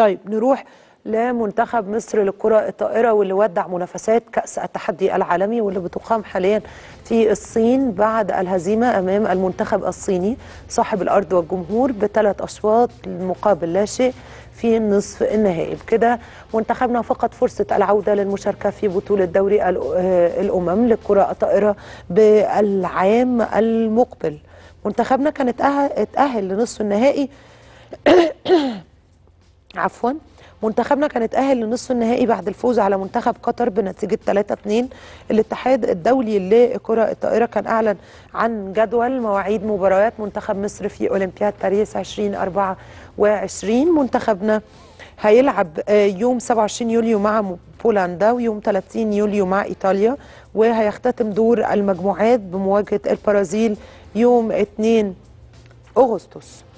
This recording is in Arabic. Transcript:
طيب نروح لمنتخب مصر للكرة الطائرة واللي ودع منافسات كأس التحدي العالمي واللي بتقام حاليا في الصين بعد الهزيمة أمام المنتخب الصيني صاحب الأرض والجمهور بثلاث أشواط مقابل لا شيء في النصف النهائي بكده منتخبنا فقد فرصة العودة للمشاركة في بطولة دوري آه، الأمم للكرة الطائرة بالعام المقبل منتخبنا كان اتأهل لنصف النهائي عفوا منتخبنا كان اتأهل لنصف النهائي بعد الفوز على منتخب قطر بنتيجة 3-2 الاتحاد الدولي لكرة الطائرة كان أعلن عن جدول مواعيد مباريات منتخب مصر في أولمبياد باريس 2024 منتخبنا هيلعب آه، يوم 27 يوليو مع بولندا ويوم 30 يوليو مع إيطاليا وهيختتم دور المجموعات بمواجهة البرازيل يوم 2 أغسطس